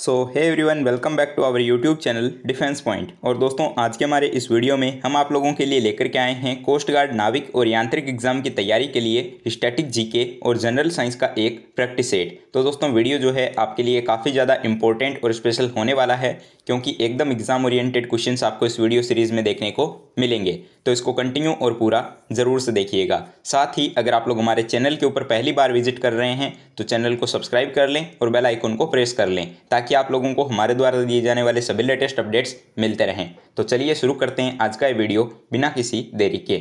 so hi everyone welcome back to our YouTube channel Defence Point और दोस्तों आज के हमारे इस वीडियो में हम आप लोगों के लिए लेकर के आए हैं कोस्ट गार्ड नाविक और यांत्रिक एग्जाम की तैयारी के लिए स्टैटिक जीके और जनरल साइंस का एक प्रैक्टिस सेट तो दोस्तों वीडियो जो है आपके लिए काफ़ी ज़्यादा इंपॉर्टेंट और स्पेशल होने वाला है क्योंकि एकदम एग्जाम ओरिएंटेड क्वेश्चन आपको इस वीडियो सीरीज़ में देखने को मिलेंगे तो इसको कंटिन्यू और पूरा ज़रूर से देखिएगा साथ ही अगर आप लोग हमारे चैनल के ऊपर पहली बार विजिट कर रहे हैं तो चैनल को सब्सक्राइब कर लें और बेल आइकन को प्रेस कर लें ताकि आप लोगों को हमारे द्वारा दिए जाने वाले सभी लेटेस्ट अपडेट्स मिलते रहें तो चलिए शुरू करते हैं आज का ये वीडियो बिना किसी देरी के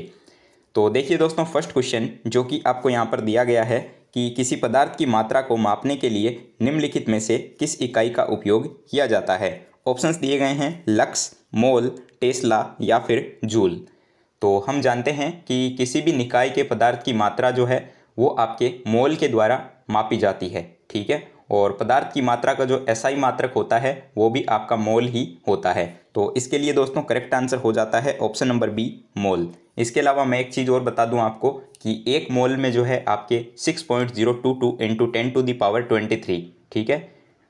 तो देखिए दोस्तों फर्स्ट क्वेश्चन जो कि आपको यहाँ पर दिया गया है कि किसी पदार्थ की मात्रा को मापने के लिए निम्नलिखित में से किस इकाई का उपयोग किया जाता है ऑप्शन दिए गए हैं लक्स मोल टेस्ला या फिर जूल तो हम जानते हैं कि किसी भी निकाय के पदार्थ की मात्रा जो है वो आपके मोल के द्वारा मापी जाती है ठीक है और पदार्थ की मात्रा का जो एसआई मात्रक होता है वो भी आपका मोल ही होता है तो इसके लिए दोस्तों करेक्ट आंसर हो जाता है ऑप्शन नंबर बी मोल इसके अलावा मैं एक चीज़ और बता दूं आपको कि एक मोल में जो है आपके 6.022 point zero two two into ten to the power twenty three ठीक है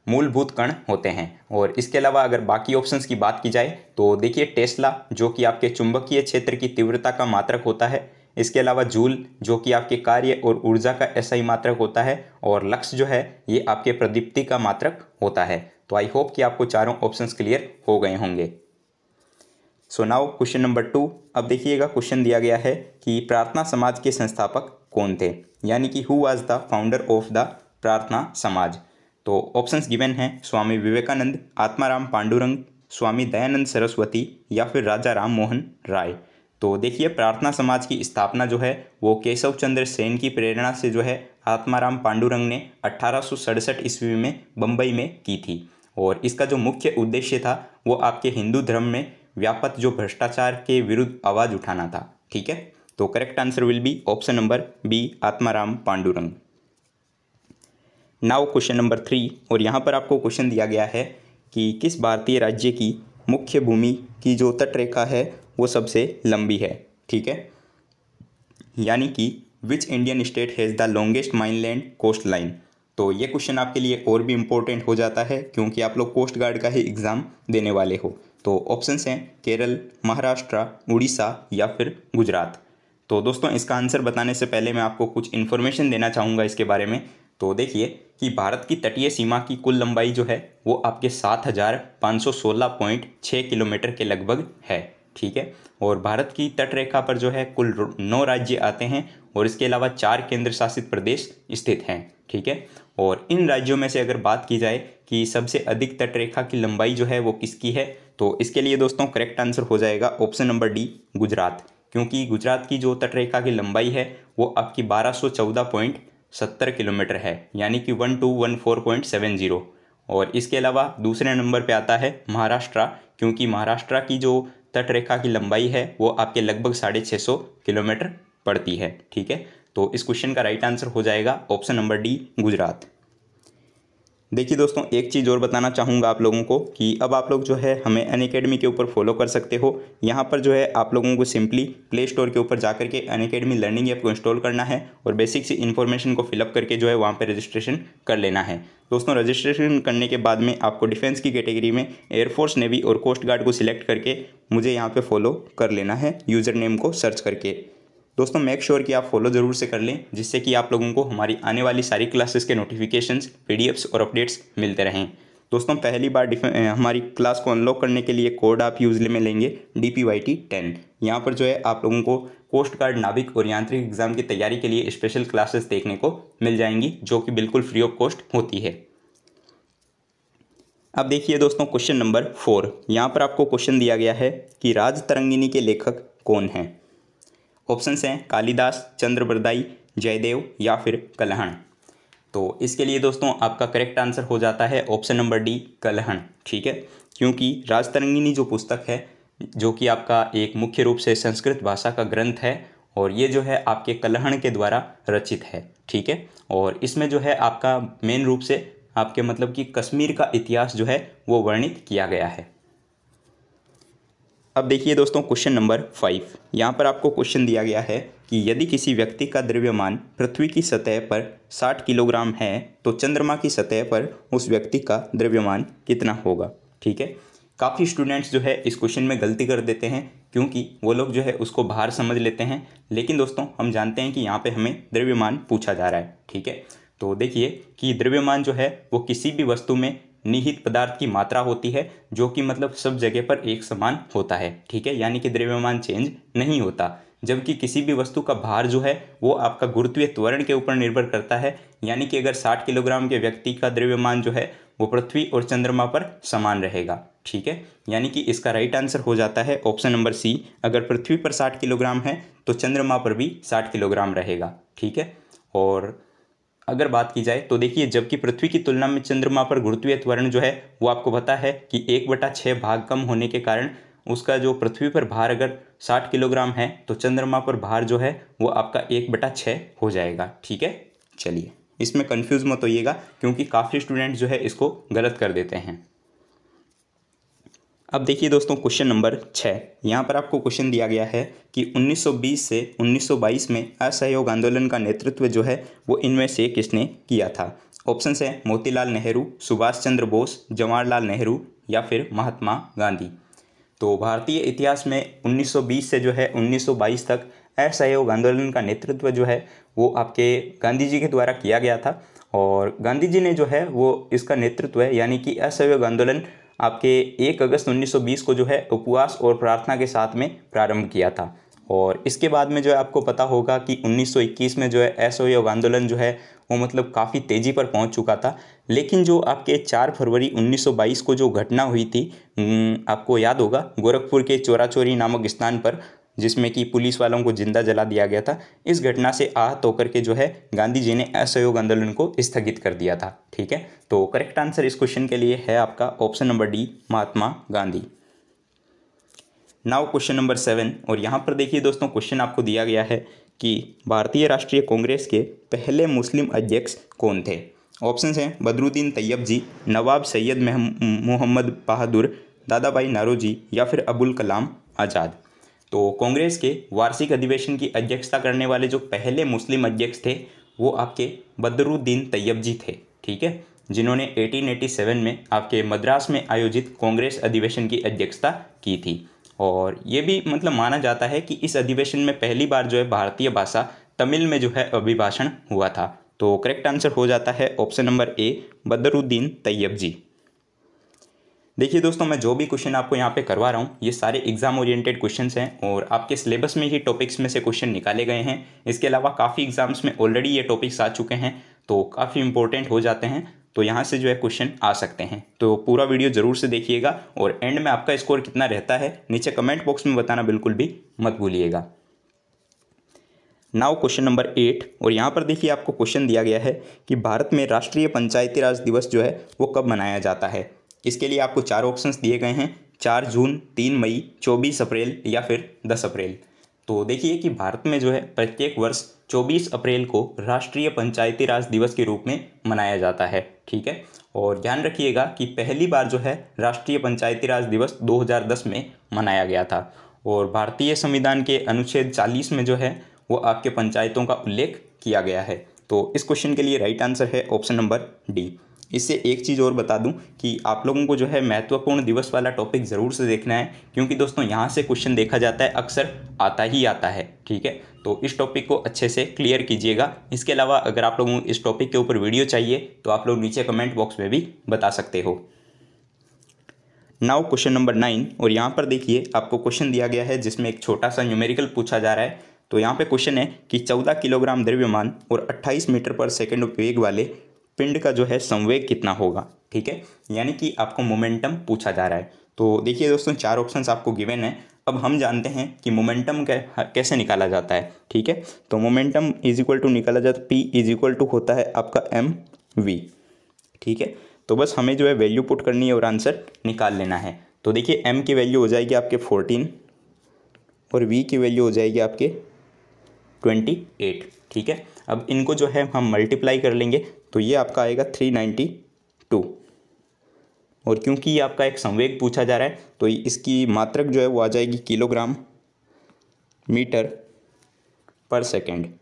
मूलभूत कण होते हैं और इसके अलावा अगर बाकी ऑप्शंस की बात की जाए तो देखिए टेस्ला जो कि आपके चुंबकीय क्षेत्र की तीव्रता का मात्रक होता है इसके अलावा जूल जो कि आपके कार्य और ऊर्जा का ऐसा ही मात्रक होता है और लक्ष्य जो है ये आपके प्रदीप्ति का मात्रक होता है तो आई होप कि आपको चारों ऑप्शंस क्लियर हो गए होंगे so now question number two अब देखिएगा क्वेश्चन दिया गया है कि प्रार्थना समाज के संस्थापक कौन थे यानी कि who was the founder of the Prarthana Samaj तो ऑप्शंस गिवन हैं स्वामी विवेकानंद आत्माराम पांडुरंग स्वामी दयानंद सरस्वती या फिर राजा राम मोहन राय तो देखिए प्रार्थना समाज की स्थापना जो है वो केशव चंद्र सेन की प्रेरणा से जो है आत्माराम पांडुरंग ने अट्ठारह ईस्वी में बम्बई में की थी और इसका जो मुख्य उद्देश्य था वो आपके हिंदू धर्म में व्यापक जो भ्रष्टाचार के विरुद्ध आवाज़ उठाना था ठीक है तो correct answer will be option number B Atmaram Pandurang now question number three और यहाँ पर आपको क्वेश्चन दिया गया है कि किस भारतीय राज्य की मुख्य भूमि की जो तटरेखा है वो सबसे लंबी है ठीक है यानी कि which Indian state has the longest mainland coastline तो ये क्वेश्चन आपके लिए और भी इम्पोर्टेंट हो जाता है क्योंकि आप लोग कोस्ट गार्ड का ही एग्ज़ाम देने वाले हो तो ऑप्शंस हैं केरल महाराष्ट्र उड़ीसा या फिर गुजरात तो दोस्तों इसका आंसर बताने से पहले मैं आपको कुछ इन्फॉर्मेशन देना चाहूँगा इसके बारे में तो देखिए कि भारत की तटीय सीमा की कुल लंबाई जो है वो आपके सात हज़ार पाँच सौ सोलह पॉइंट छः किलोमीटर के लगभग है ठीक है और भारत की तटरेखा पर जो है कुल नौ राज्य आते हैं और इसके अलावा चार केंद्र शासित प्रदेश स्थित हैं ठीक है और इन राज्यों में से अगर बात की जाए कि सबसे अधिक तटरेखा की लंबाई जो है वो किसकी है तो इसके लिए दोस्तों करेक्ट आंसर हो जाएगा ऑप्शन नंबर डी गुजरात क्योंकि गुजरात की जो तटरेखा की लंबाई है वो आपकी बारह सौ चौदह पॉइंट सत्तर किलोमीटर है यानी कि one two one four point seven zero और इसके अलावा दूसरे नंबर पे आता है महाराष्ट्र क्योंकि महाराष्ट्र की जो तटरेखा की लंबाई है वो आपके लगभग साढ़े छः सौ किलोमीटर पड़ती है ठीक है तो इस क्वेश्चन का राइट आंसर हो जाएगा ऑप्शन नंबर डी गुजरात देखिए दोस्तों एक चीज़ और बताना चाहूँगा आप लोगों को कि अब आप लोग जो है हमें अन अकेडमी के ऊपर फॉलो कर सकते हो यहाँ पर जो है आप लोगों को सिंपली प्ले स्टोर के ऊपर जाकर के अन अकेडमी लर्निंग ऐप को इंस्टॉल करना है और बेसिक सी इन्फॉर्मेशन को फिलअप करके जो है वहाँ पर रजिस्ट्रेशन कर लेना है दोस्तों रजिस्ट्रेशन करने के बाद में आपको डिफेंस की कैटेगरी में एयरफोर्स नेवी और कोस्ट गार्ड को सिलेक्ट करके मुझे यहाँ पर फॉलो कर लेना है यूज़र नेम को सर्च करके दोस्तों मेक श्योर sure कि आप फॉलो ज़रूर से कर लें जिससे कि आप लोगों को हमारी आने वाली सारी क्लासेस के नोटिफिकेशंस पी और अपडेट्स मिलते रहें दोस्तों पहली बार हमारी क्लास को अनलॉक करने के लिए कोड आप यूजली में लेंगे D P Y T ten यहाँ पर जो है आप लोगों को कोस्ट गार्ड नाविक और यांत्रिक एग्जाम की तैयारी के लिए स्पेशल क्लासेस देखने को मिल जाएंगी जो कि बिल्कुल फ्री ऑफ कॉस्ट होती है अब देखिए दोस्तों क्वेश्चन नंबर फोर यहाँ पर आपको क्वेश्चन दिया गया है कि राज तरंगिनी के लेखक कौन हैं ऑप्शंस हैं कालिदास चंद्रवरदाई जयदेव या फिर कलहण तो इसके लिए दोस्तों आपका करेक्ट आंसर हो जाता है ऑप्शन नंबर डी कलहण ठीक है क्योंकि राजतरंगिनी जो पुस्तक है जो कि आपका एक मुख्य रूप से संस्कृत भाषा का ग्रंथ है और ये जो है आपके कलहण के द्वारा रचित है ठीक है और इसमें जो है आपका मेन रूप से आपके मतलब कि कश्मीर का इतिहास जो है वो वर्णित किया गया है अब देखिए दोस्तों क्वेश्चन नंबर फाइव यहाँ पर आपको क्वेश्चन दिया गया है कि यदि किसी व्यक्ति का द्रव्यमान पृथ्वी की सतह पर 60 किलोग्राम है तो चंद्रमा की सतह पर उस व्यक्ति का द्रव्यमान कितना होगा ठीक है काफ़ी स्टूडेंट्स जो है इस क्वेश्चन में गलती कर देते हैं क्योंकि वो लोग जो है उसको बाहर समझ लेते हैं लेकिन दोस्तों हम जानते हैं कि यहाँ पे हमें द्रव्यमान पूछा जा रहा है ठीक है तो देखिए कि द्रव्यमान जो है वो किसी भी वस्तु में निहित पदार्थ की मात्रा होती है जो कि मतलब सब जगह पर एक समान होता है ठीक है यानी कि द्रव्यमान चेंज नहीं होता जबकि किसी भी वस्तु का भार जो है वो आपका गुरुत्वीय त्वरण के ऊपर निर्भर करता है यानी कि अगर 60 किलोग्राम के व्यक्ति का द्रव्यमान जो है वो पृथ्वी और चंद्रमा पर समान रहेगा ठीक है यानी कि इसका राइट आंसर हो जाता है ऑप्शन नंबर सी अगर पृथ्वी पर 60 किलोग्राम है तो चंद्रमा पर भी 60 किलोग्राम रहेगा ठीक है और अगर बात की जाए तो देखिए जबकि पृथ्वी की तुलना में चंद्रमा पर गुरुत्वीय त्वरण जो है वो आपको पता है कि एक बटा छः भाग कम होने के कारण उसका जो पृथ्वी पर भार अगर साठ किलोग्राम है तो चंद्रमा पर भार जो है वो आपका एक बटा छः हो जाएगा ठीक है चलिए इसमें कन्फ्यूज़ मत होइएगा क्योंकि काफ़ी स्टूडेंट जो है इसको गलत कर देते हैं अब देखिए दोस्तों क्वेश्चन नंबर छः यहाँ पर आपको क्वेश्चन दिया गया है कि 1920 से 1922 में असहयोग आंदोलन का नेतृत्व जो है वो इनमें से किसने किया था ऑप्शन है मोतीलाल नेहरू सुभाष चंद्र बोस जवाहरलाल नेहरू या फिर महात्मा गांधी तो भारतीय इतिहास में 1920 से जो है 1922 तक असहयोग आंदोलन का नेतृत्व जो है वो आपके गांधी जी के द्वारा किया गया था और गांधी जी ने जो है वो इसका नेतृत्व है यानी कि असहयोग आंदोलन आपके एक अगस्त 1920 को जो है उपवास और प्रार्थना के साथ में प्रारंभ किया था और इसके बाद में जो है आपको पता होगा कि 1921 में जो है एसओ योग आंदोलन जो है वो मतलब काफ़ी तेज़ी पर पहुंच चुका था लेकिन जो आपके 4 फरवरी 1922 को जो घटना हुई थी आपको याद होगा गोरखपुर के चोरा चोरी नामक स्थान पर जिसमें कि पुलिस वालों को जिंदा जला दिया गया था इस घटना से आहत होकर के जो है गांधी जी ने असहयोग आंदोलन को स्थगित कर दिया था ठीक है तो करेक्ट आंसर इस क्वेश्चन के लिए है आपका option number D Mahatma Gandhi now question number seven और यहाँ पर देखिए दोस्तों क्वेश्चन आपको दिया गया है कि भारतीय राष्ट्रीय कांग्रेस के पहले मुस्लिम अध्यक्ष कौन थे ऑप्शन हैं बदरुद्दीन तैयब जी नवाब सैयद मोहम्मद बहादुर दादाबाई नारोजी या फिर अबुल कलाम आज़ाद तो कांग्रेस के वार्षिक अधिवेशन की अध्यक्षता करने वाले जो पहले मुस्लिम अध्यक्ष थे वो आपके बदरुद्दीन तैयब जी थे ठीक है जिन्होंने 1887 में आपके मद्रास में आयोजित कांग्रेस अधिवेशन की अध्यक्षता की थी और ये भी मतलब माना जाता है कि इस अधिवेशन में पहली बार जो है भारतीय भाषा तमिल में जो है अभिभाषण हुआ था तो करेक्ट आंसर हो जाता है option number A Badruddin Tyabji देखिए दोस्तों मैं जो भी क्वेश्चन आपको यहाँ पे करवा रहा हूँ ये सारे एग्जाम ओरिएंटेड क्वेश्चंस हैं और आपके सिलेबस में ही टॉपिक्स में से क्वेश्चन निकाले गए हैं इसके अलावा काफ़ी एग्जाम्स में ऑलरेडी ये टॉपिक्स आ चुके हैं तो काफ़ी इंपॉर्टेंट हो जाते हैं तो यहाँ से जो है क्वेश्चन आ सकते हैं तो पूरा वीडियो ज़रूर से देखिएगा और एंड में आपका स्कोर कितना रहता है नीचे कमेंट बॉक्स में बताना बिल्कुल भी मत भूलिएगा नाउ क्वेश्चन नंबर एट और यहाँ पर देखिए आपको क्वेश्चन दिया गया है कि भारत में राष्ट्रीय पंचायती राज दिवस जो है वो कब मनाया जाता है इसके लिए आपको चार ऑप्शंस दिए गए हैं चार जून तीन मई चौबीस अप्रैल या फिर दस अप्रैल तो देखिए कि भारत में जो है प्रत्येक वर्ष 24 अप्रैल को राष्ट्रीय पंचायती राज दिवस के रूप में मनाया जाता है ठीक है और ध्यान रखिएगा कि पहली बार जो है राष्ट्रीय पंचायती राज दिवस 2010 में मनाया गया था और भारतीय संविधान के अनुच्छेद 40 में जो है वो आपके पंचायतों का उल्लेख किया गया है तो इस क्वेश्चन के लिए राइट आंसर है ऑप्शन नंबर डी इससे एक चीज़ और बता दूं कि आप लोगों को जो है महत्वपूर्ण दिवस वाला टॉपिक ज़रूर से देखना है क्योंकि दोस्तों यहाँ से क्वेश्चन देखा जाता है अक्सर आता ही आता है ठीक है तो इस टॉपिक को अच्छे से क्लियर कीजिएगा इसके अलावा अगर आप लोगों को इस टॉपिक के ऊपर वीडियो चाहिए तो आप लोग नीचे कमेंट बॉक्स में भी बता सकते हो नाउ क्वेश्चन नंबर नाइन और यहाँ पर देखिए आपको क्वेश्चन दिया गया है जिसमें एक छोटा सा न्यूमेरिकल पूछा जा रहा है तो यहाँ पे क्वेश्चन है कि 14 किलोग्राम द्रव्यमान और 28 मीटर पर सेकंड वेग वाले पिंड का जो है संवेग कितना होगा ठीक है यानी कि आपको मोमेंटम पूछा जा रहा है तो देखिए दोस्तों चार ऑप्शन आपको गिवेन है अब हम जानते हैं कि मोमेंटम कैसे निकाला जाता है ठीक है तो मोमेंटम इज इक्वल टू निकाला जाता है पी इज इक्वल टू होता है आपका एम वी ठीक है तो बस हमें जो है वैल्यू पुट करनी है और आंसर निकाल लेना है तो देखिए एम की वैल्यू हो जाएगी आपके फोर्टीन और वी की वैल्यू हो जाएगी आपके ट्वेंटी एट ठीक है अब इनको जो है हम मल्टीप्लाई कर लेंगे तो ये आपका आएगा थ्री नाइन्टी टू और क्योंकि ये आपका एक संवेग पूछा जा रहा है तो इसकी मात्रक जो है वो आ जाएगी किलोग्राम मीटर पर सेकेंड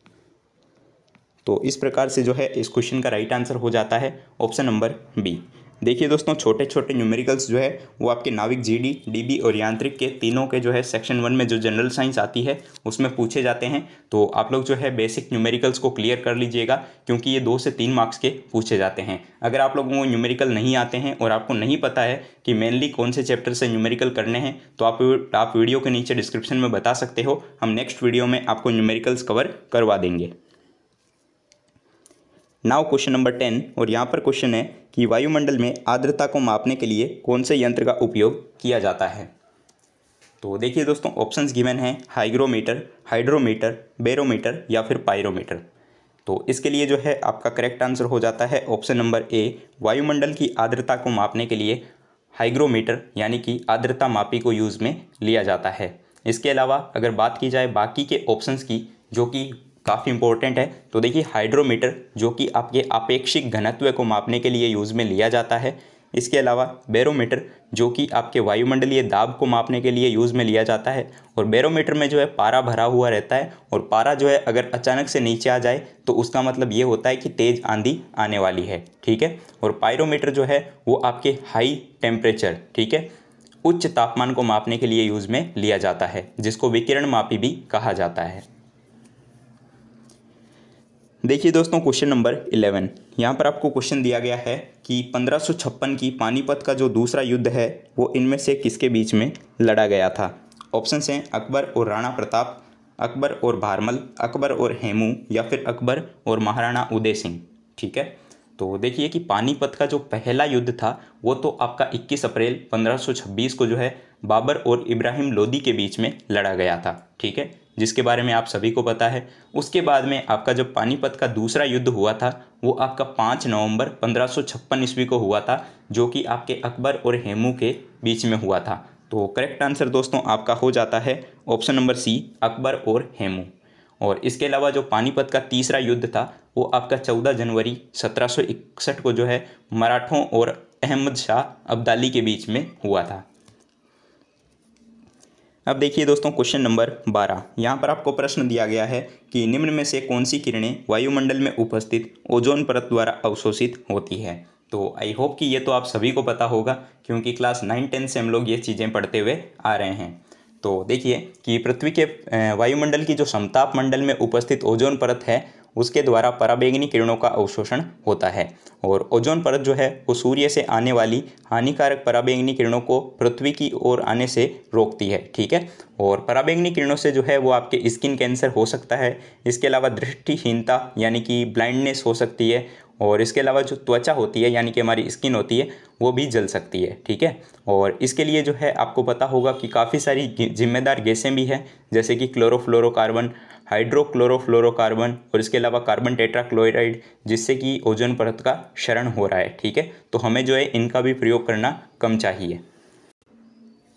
तो इस प्रकार से जो है इस क्वेश्चन का राइट आंसर हो जाता है ऑप्शन नंबर बी देखिए दोस्तों छोटे छोटे न्यूमेरिकल्स जो है वो आपके नाविक जीडी डीबी और यांत्रिक के तीनों के जो है सेक्शन वन में जो जनरल साइंस आती है उसमें पूछे जाते हैं तो आप लोग जो है बेसिक न्यूमेरिकल्स को क्लियर कर लीजिएगा क्योंकि ये दो से तीन मार्क्स के पूछे जाते हैं अगर आप लोगों को न्यूमेरिकल नहीं आते हैं और आपको नहीं पता है कि मेनली कौन से चैप्टर से न्यूमेरिकल करने हैं तो आप आप वीडियो के नीचे डिस्क्रिप्शन में बता सकते हो हम नेक्स्ट वीडियो में आपको न्यूमेरिकल्स कवर करवा देंगे नाव क्वेश्चन नंबर टेन और यहाँ पर क्वेश्चन है कि वायुमंडल में आर्द्रता को मापने के लिए कौन से यंत्र का उपयोग किया जाता है तो देखिए दोस्तों ऑप्शंस गिवन हैं हाइग्रोमीटर हाइड्रोमीटर बेरोमीटर या फिर पायरोमीटर तो इसके लिए जो है आपका करेक्ट आंसर हो जाता है ऑप्शन नंबर ए वायुमंडल की आर्द्रता को मापने के लिए हाइग्रोमीटर यानी कि आर्द्रता मापी को यूज़ में लिया जाता है इसके अलावा अगर बात की जाए बाकी के ऑप्शंस की जो कि काफ़ी इंपॉर्टेंट है तो देखिए हाइड्रोमीटर जो कि आपके अपेक्षिक घनत्व को मापने के लिए यूज़ में लिया जाता है इसके अलावा बैरोमीटर जो कि आपके वायुमंडलीय दाब को मापने के लिए यूज़ में लिया जाता है और बैरोमीटर में जो है पारा भरा हुआ रहता है और पारा जो है अगर अचानक से नीचे आ जाए तो उसका मतलब ये होता है कि तेज़ आंधी आने वाली है ठीक है और पायरोमीटर जो है वो आपके हाई टेम्परेचर ठीक है उच्च तापमान को मापने के लिए यूज़ में लिया जाता है जिसको विकिरण मापी भी कहा जाता है देखिए दोस्तों क्वेश्चन नंबर इलेवन यहाँ पर आपको क्वेश्चन दिया गया है कि पंद्रह की पानीपत का जो दूसरा युद्ध है वो इनमें से किसके बीच में लड़ा गया था ऑप्शन हैं अकबर और राणा प्रताप अकबर और भारमल अकबर और हेमू या फिर अकबर और महाराणा उदय सिंह ठीक है तो देखिए कि पानीपत का जो पहला युद्ध था वो तो आपका 21 अप्रैल 1526 को जो है बाबर और इब्राहिम लोदी के बीच में लड़ा गया था ठीक है जिसके बारे में आप सभी को पता है उसके बाद में आपका जो पानीपत का दूसरा युद्ध हुआ था वो आपका पाँच नवंबर पंद्रह सौ छप्पन ईस्वी को हुआ था जो कि आपके अकबर और हेमू के बीच में हुआ था तो करेक्ट आंसर दोस्तों आपका हो जाता है ऑप्शन नंबर सी अकबर और हेमू और इसके अलावा जो पानीपत का तीसरा युद्ध था वो आपका 14 जनवरी 1761 को जो है मराठों और अहमद शाह अब्दाली के बीच में हुआ था अब देखिए दोस्तों क्वेश्चन नंबर बारह यहाँ पर आपको प्रश्न दिया गया है कि निम्न में से कौन सी किरणें वायुमंडल में उपस्थित ओजोन परत द्वारा अवशोषित होती है तो आई होप कि ये तो आप सभी को पता होगा क्योंकि क्लास नाइन टेन से हम लोग ये चीज़ें पढ़ते हुए आ रहे हैं तो देखिए कि पृथ्वी के वायुमंडल की जो समताप मंडल में उपस्थित ओजोन परत है उसके द्वारा पराबैंगनी किरणों का अवशोषण होता है और ओजोन परत जो है वो सूर्य से आने वाली हानिकारक पराबैंगनी किरणों को पृथ्वी की ओर आने से रोकती है ठीक है और पराबैंगनी किरणों से जो है वो आपके स्किन कैंसर हो सकता है इसके अलावा दृष्टिहीनता यानी कि ब्लाइंडनेस हो सकती है और इसके अलावा जो त्वचा होती है यानी कि हमारी स्किन होती है वो भी जल सकती है ठीक है और इसके लिए जो है आपको पता होगा कि काफ़ी सारी जिम्मेदार गैसें भी हैं जैसे कि क्लोरोफ्लोरोकार्बन हाइड्रोक्लोरोफ्लोरोकार्बन और इसके अलावा कार्बन टेट्राक्लोराइड जिससे कि ओजोन परत का शरण हो रहा है ठीक है तो हमें जो है इनका भी प्रयोग करना कम चाहिए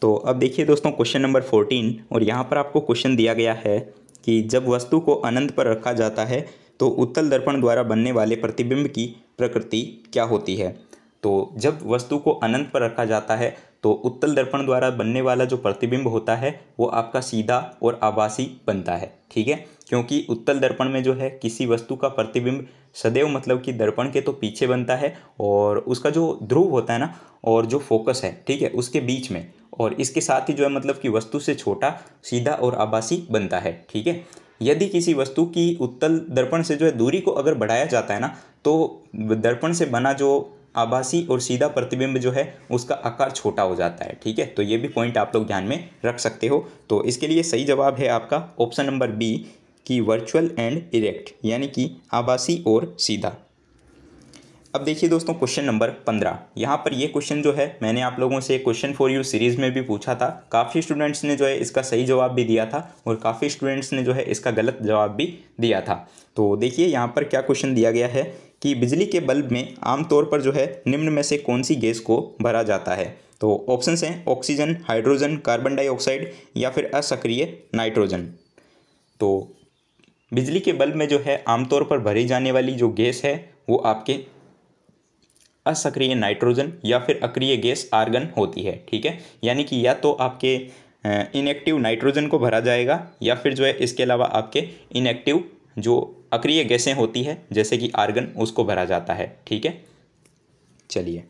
तो अब देखिए दोस्तों क्वेश्चन नंबर फोर्टीन और यहाँ पर आपको क्वेश्चन दिया गया है कि जब वस्तु को अनंत पर रखा जाता है तो उत्तल दर्पण द्वारा बनने वाले प्रतिबिंब की प्रकृति क्या होती है तो जब वस्तु को अनंत पर रखा जाता है तो उत्तल दर्पण द्वारा बनने वाला जो प्रतिबिंब होता है वो आपका सीधा और आभासी बनता है ठीक है क्योंकि उत्तल दर्पण में जो है किसी वस्तु का प्रतिबिंब सदैव मतलब कि दर्पण के तो पीछे बनता है और उसका जो ध्रुव होता है ना और जो फोकस है ठीक है उसके बीच में और इसके साथ ही जो है मतलब कि वस्तु से छोटा सीधा और आभासी बनता है ठीक है यदि किसी वस्तु की उत्तल दर्पण से जो है दूरी को अगर बढ़ाया जाता है ना तो दर्पण से बना जो आभासी और सीधा प्रतिबिंब जो है उसका आकार छोटा हो जाता है ठीक है तो ये भी पॉइंट आप लोग ध्यान में रख सकते हो तो इसके लिए सही जवाब है आपका ऑप्शन नंबर बी कि वर्चुअल एंड इरेक्ट यानी कि आभासी और सीधा अब देखिए दोस्तों क्वेश्चन नंबर पंद्रह यहाँ पर ये क्वेश्चन जो है मैंने आप लोगों से क्वेश्चन फॉर यू सीरीज़ में भी पूछा था काफ़ी स्टूडेंट्स ने जो है इसका सही जवाब भी दिया था और काफ़ी स्टूडेंट्स ने जो है इसका गलत जवाब भी दिया था तो देखिए यहाँ पर क्या क्वेश्चन दिया गया है कि बिजली के बल्ब में आमतौर पर जो है निम्न में से कौन सी गैस को भरा जाता है तो ऑप्शन हैं ऑक्सीजन हाइड्रोजन कार्बन डाइऑक्साइड या फिर असक्रिय नाइट्रोजन तो बिजली के बल्ब में जो है आमतौर पर भरी जाने वाली जो गैस है वो आपके असक्रिय नाइट्रोजन या फिर अक्रिय गैस आर्गन होती है ठीक है यानी कि या तो आपके इनएक्टिव नाइट्रोजन को भरा जाएगा या फिर जो है इसके अलावा आपके इनएक्टिव जो अक्रिय गैसें होती है जैसे कि आर्गन उसको भरा जाता है ठीक है चलिए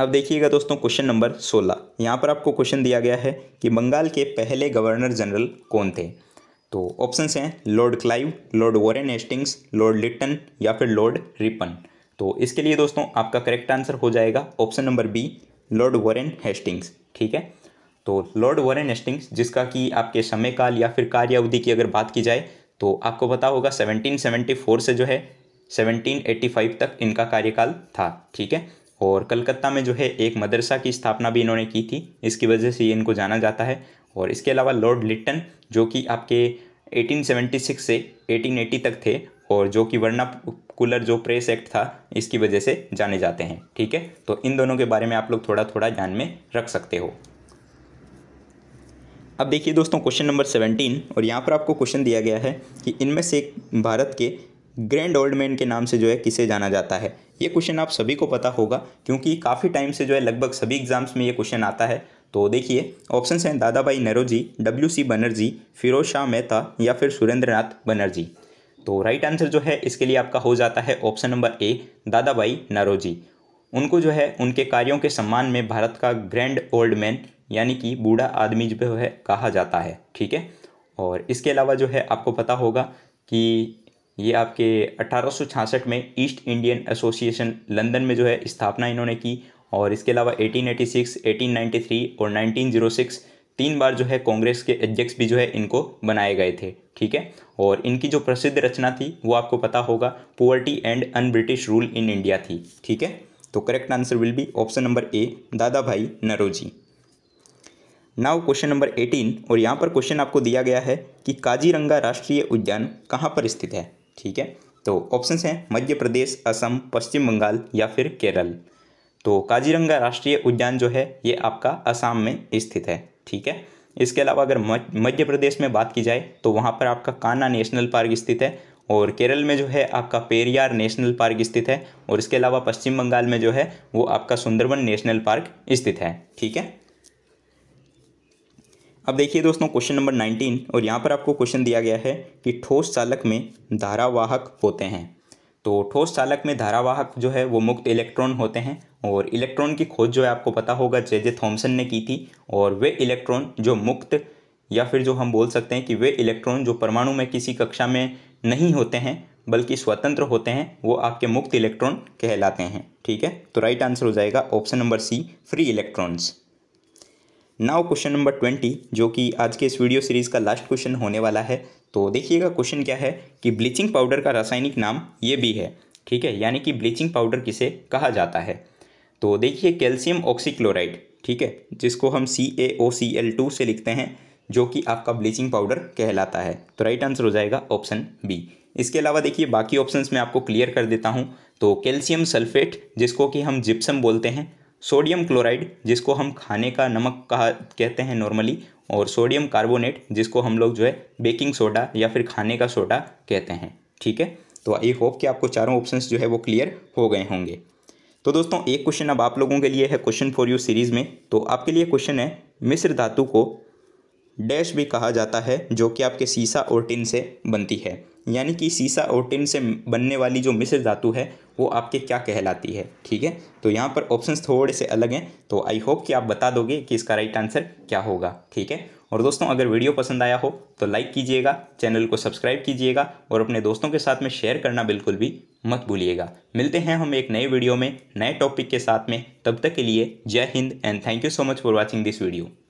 अब देखिएगा दोस्तों क्वेश्चन नंबर सोलह यहाँ पर आपको क्वेश्चन दिया गया है कि बंगाल के पहले गवर्नर जनरल कौन थे तो ऑप्शंस हैं Lord Clive Lord Warren Hastings Lord Lytton या फिर लॉर्ड रिपन तो इसके लिए दोस्तों आपका करेक्ट आंसर हो जाएगा option number B Lord Warren Hastings ठीक है तो लॉर्ड वॉरेन हेस्टिंग्स जिसका कि आपके समय काल या फिर कार्य अवधि की अगर बात की जाए तो आपको पता होगा 1774 से जो है 1785 तक इनका कार्यकाल था ठीक है और कलकत्ता में जो है एक मदरसा की स्थापना भी इन्होंने की थी इसकी वजह से इनको जाना जाता है और इसके अलावा लॉर्ड लिट्टन जो कि आपके 1876 से 1880 तक थे और जो कि कूलर जो प्रेस एक्ट था इसकी वजह से जाने जाते हैं ठीक है तो इन दोनों के बारे में आप लोग थोड़ा थोड़ा ध्यान में रख सकते हो अब देखिए दोस्तों क्वेश्चन नंबर सेवनटीन और यहाँ पर आपको क्वेश्चन दिया गया है कि इनमें से भारत के ग्रैंड ओल्ड मैन के नाम से जो है किसे जाना जाता है ये क्वेश्चन आप सभी को पता होगा क्योंकि काफ़ी टाइम से जो है लगभग सभी एग्जाम्स में ये क्वेश्चन आता है तो देखिए ऑप्शन हैं दादाबाई नेहरूजी डब्ल्यू सी बनर्जी फिरोज शाह मेहता या फिर सुरेंद्रनाथ बनर्जी तो राइट आंसर जो है इसके लिए आपका हो जाता है option number A Dadabhai Naoroji उनको जो है उनके कार्यों के सम्मान में भारत का ग्रैंड ओल्ड मैन यानी कि बूढ़ा आदमी जो है कहा जाता है ठीक है और इसके अलावा जो है आपको पता होगा कि ये आपके अठारह में ईस्ट इंडियन एसोसिएशन लंदन में जो है स्थापना इन्होंने की और इसके अलावा 1886, 1893 और 1906 तीन बार जो है कांग्रेस के अध्यक्ष भी जो है इनको बनाए गए थे ठीक है और इनकी जो प्रसिद्ध रचना थी वो आपको पता होगा poverty and un British rule in India थी ठीक है तो correct answer will be option number A Dadabhai Naoroji now question number eighteen और यहाँ पर क्वेश्चन आपको दिया गया है कि काजीरंगा राष्ट्रीय उद्यान कहाँ पर स्थित है ठीक है तो ऑप्शंस हैं मध्य प्रदेश असम पश्चिम बंगाल या फिर केरल तो काजीरंगा राष्ट्रीय उद्यान जो है ये आपका असम में स्थित है ठीक है इसके अलावा अगर मध्य प्रदेश में बात की जाए तो वहाँ पर आपका कान्हा नेशनल पार्क स्थित है और केरल में जो है आपका पेरियार नेशनल पार्क स्थित है और इसके अलावा पश्चिम बंगाल में जो है वो आपका सुंदरबन नेशनल पार्क स्थित है ठीक है अब देखिए दोस्तों क्वेश्चन नंबर नाइनटीन और यहाँ पर आपको क्वेश्चन दिया गया है कि ठोस चालक में धारावाहक होते हैं तो ठोस चालक में धारावाहक जो है वो मुक्त इलेक्ट्रॉन होते हैं और इलेक्ट्रॉन की खोज जो है आपको पता होगा जे जे थॉम्सन ने की थी और वे इलेक्ट्रॉन जो मुक्त या फिर जो हम बोल सकते हैं कि वे इलेक्ट्रॉन जो परमाणु में किसी कक्षा में नहीं होते हैं बल्कि स्वतंत्र होते हैं वो आपके मुक्त इलेक्ट्रॉन कहलाते हैं ठीक है तो राइट आंसर हो जाएगा option number C free electrons now question number twenty जो कि आज के इस वीडियो सीरीज़ का लास्ट क्वेश्चन होने वाला है तो देखिएगा क्वेश्चन क्या है कि ब्लीचिंग पाउडर का रासायनिक नाम ये भी है ठीक है यानी कि ब्लीचिंग पाउडर किसे कहा जाता है तो देखिए कैल्शियम ऑक्सीक्लोराइड ठीक है जिसको हम सी ए ओ सी एल टू से लिखते हैं जो कि आपका ब्लीचिंग पाउडर कहलाता है तो राइट आंसर हो जाएगा ऑप्शन बी इसके अलावा देखिए बाकी ऑप्शंस मैं आपको क्लियर कर देता हूँ तो कैल्शियम सल्फेट जिसको कि हम जिप्सम बोलते हैं सोडियम क्लोराइड जिसको हम खाने का नमक कहा कहते हैं नॉर्मली और सोडियम कार्बोनेट जिसको हम लोग जो है बेकिंग सोडा या फिर खाने का सोडा कहते हैं ठीक है तो आई होप कि आपको चारों ऑप्शंस जो है वो क्लियर हो गए होंगे तो दोस्तों एक क्वेश्चन अब आप लोगों के लिए है क्वेश्चन फॉर यू सीरीज़ में तो आपके लिए क्वेश्चन है मिश्र धातु को डैश भी कहा जाता है जो कि आपके सीसा और टिन से बनती है यानी कि सीसा और टिन से बनने वाली जो मिश्र धातु है वो आपके क्या कहलाती है ठीक है तो यहाँ पर ऑप्शंस थोड़े से अलग हैं तो आई होप कि आप बता दोगे कि इसका राइट आंसर क्या होगा ठीक है और दोस्तों अगर वीडियो पसंद आया हो तो लाइक कीजिएगा चैनल को सब्सक्राइब कीजिएगा और अपने दोस्तों के साथ में शेयर करना बिल्कुल भी मत भूलिएगा मिलते हैं हम एक नए वीडियो में नए टॉपिक के साथ में तब तक के लिए Jai Hind and thank you so much for watching this video